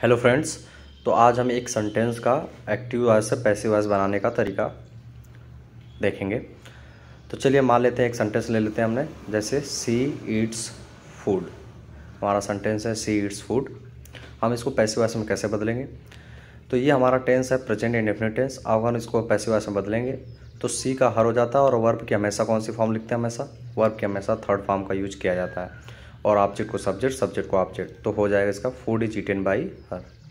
hello friends तो आज हम एक सेंटेंस का एक्टिव वॉइस से पैसिव वॉइस बनाने का तरीका देखेंगे तो चलिए मान लेते हैं एक सेंटेंस ले लेते हैं हमने जैसे सी ईट्स फूड हमारा सेंटेंस है सी ईट्स फूड हम इसको पैसिव वॉइस में कैसे बदलेंगे तो ये हमारा टेंस है प्रेजेंट इंडेफिनेट टेंस अब हम इसको पैसिव वॉइस में बदलेंगे तो सी का हर हो जाता है और वर्ब की हमेशा कौन सी फॉर्म लिखते हैं हमेशा वर्ब की हमेशा थर्ड फॉर्म का यूज किया जाता है और ऑब्जेक्ट को सब्जेक्ट सब्जेक्ट को ऑब्जेक्ट तो हो जाएगा इसका food is eaten by her